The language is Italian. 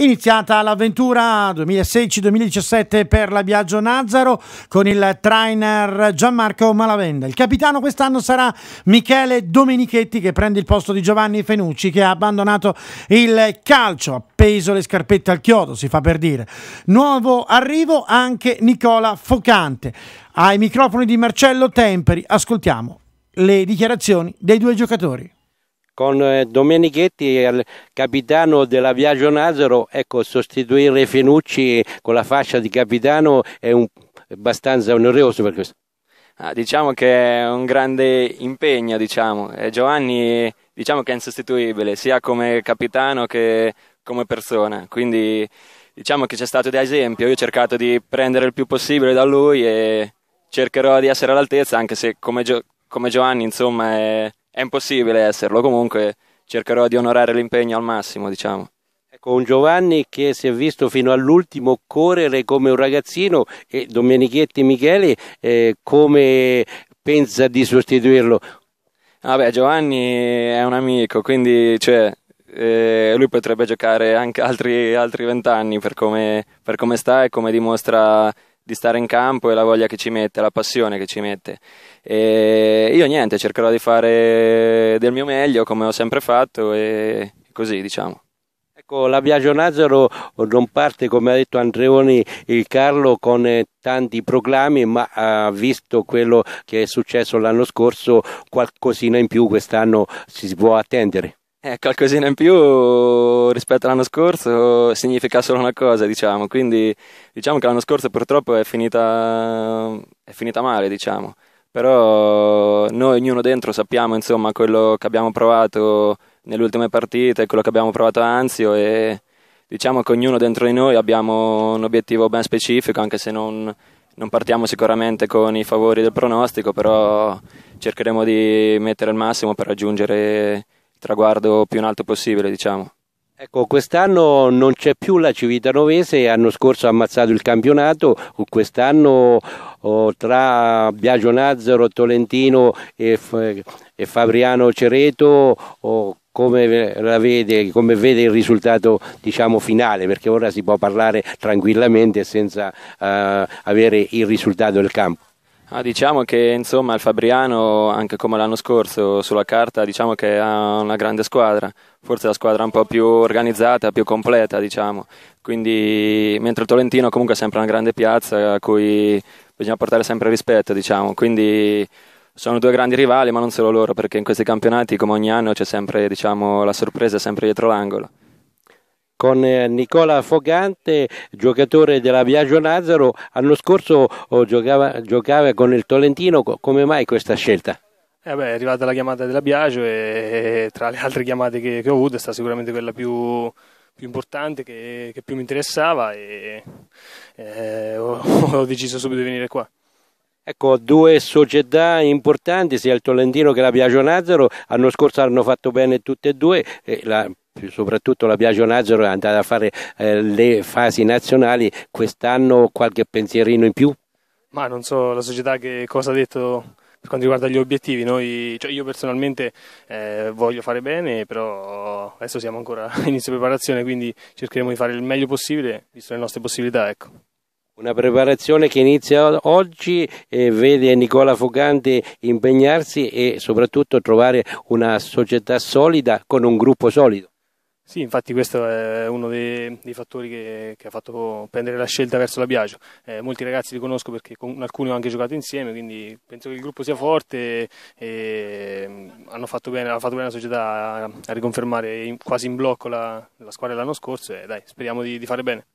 Iniziata l'avventura 2016-2017 per la Biagio Nazaro con il trainer Gianmarco Malavenda. Il capitano quest'anno sarà Michele Domenichetti che prende il posto di Giovanni Fenucci che ha abbandonato il calcio, appeso le scarpette al chiodo, si fa per dire. Nuovo arrivo anche Nicola Focante. Ai microfoni di Marcello Temperi ascoltiamo le dichiarazioni dei due giocatori con eh, Domenichetti il capitano della Viaggio Nazaro, ecco, sostituire Fenucci con la fascia di capitano è un, abbastanza oneroso per questo. Ah, diciamo che è un grande impegno, diciamo. E Giovanni diciamo che è insostituibile sia come capitano che come persona, quindi diciamo che c'è stato da esempio, io ho cercato di prendere il più possibile da lui e cercherò di essere all'altezza anche se come, Gio- come Giovanni insomma è è impossibile esserlo, comunque cercherò di onorare l'impegno al massimo, diciamo. Ecco, un Giovanni che si è visto fino all'ultimo correre come un ragazzino e Domenichetti Micheli eh, come pensa di sostituirlo? Vabbè, Giovanni è un amico, quindi cioè, eh, lui potrebbe giocare anche altri vent'anni per, per come sta e come dimostra di stare in campo e la voglia che ci mette, la passione che ci mette. E io niente, cercherò di fare del mio meglio come ho sempre fatto e così diciamo. Ecco, la Biagio Nazaro non parte, come ha detto Andreoni il Carlo, con eh, tanti proclami, ma ha visto quello che è successo l'anno scorso, qualcosina in più quest'anno si può attendere. Eh, qualcosina in più rispetto all'anno scorso significa solo una cosa, diciamo, quindi diciamo che l'anno scorso purtroppo è finita, è finita male, diciamo, però noi ognuno dentro sappiamo insomma quello che abbiamo provato nelle ultime partite, quello che abbiamo provato a Anzio e diciamo che ognuno dentro di noi abbiamo un obiettivo ben specifico, anche se non, non partiamo sicuramente con i favori del pronostico, però cercheremo di mettere il massimo per raggiungere traguardo più in alto possibile, diciamo. Ecco, quest'anno non c'è più la Civitanovese, l'anno scorso ha ammazzato il campionato, quest'anno oh, tra Biagio Nazzaro, Tolentino e, e Fabriano Cereto, oh, come, vede, come, vede, il risultato diciamo, finale? Perché ora si può parlare tranquillamente senza uh, avere il risultato del campo. Ah, diciamo che insomma il Fabriano, anche come l'anno scorso, sulla carta diciamo che ha una grande squadra, forse la squadra un po' più organizzata, più completa diciamo, quindi mentre il Tolentino comunque è sempre una grande piazza a cui bisogna portare sempre rispetto diciamo, quindi sono due grandi rivali ma non solo loro perché in questi campionati come ogni anno c'è sempre diciamo, la sorpresa sempre dietro l'angolo con eh, Nicola Fogante, giocatore della Viaggio Nazaro. L'anno scorso oh, giocava, giocava con il Tolentino, come mai questa scelta? Eh beh, è arrivata la chiamata della Biagio e, tra le altre chiamate che, che, ho avuto è stata sicuramente quella più, più importante che, che, più mi interessava e, e eh, ho, ho, deciso subito di venire qua. Ecco, due società importanti, sia il Tolentino che la Biagio Nazaro, l'anno scorso hanno fatto bene tutte e due, e la, soprattutto la Biagio Nazaro è andata a fare eh, le fasi nazionali, quest'anno qualche pensierino in più? Ma non so la società che cosa ha detto per quanto riguarda gli obiettivi, noi, cioè io personalmente eh, voglio fare bene, però adesso siamo ancora a di preparazione, quindi cercheremo di fare il meglio possibile, visto le nostre possibilità. Ecco. Una preparazione che inizia oggi e vede Nicola Foganti impegnarsi e soprattutto trovare una società solida con un gruppo solido. Sì, infatti questo è uno dei, dei fattori che, che, ha fatto prendere la scelta verso la Biagio. Eh, molti ragazzi li conosco perché con alcuni ho anche giocato insieme, quindi penso che il gruppo sia forte e ehm, hanno fatto bene, ha fatto bene la società a, a riconfermare in, quasi in blocco la, la squadra dell'anno scorso e dai, speriamo di, di fare bene.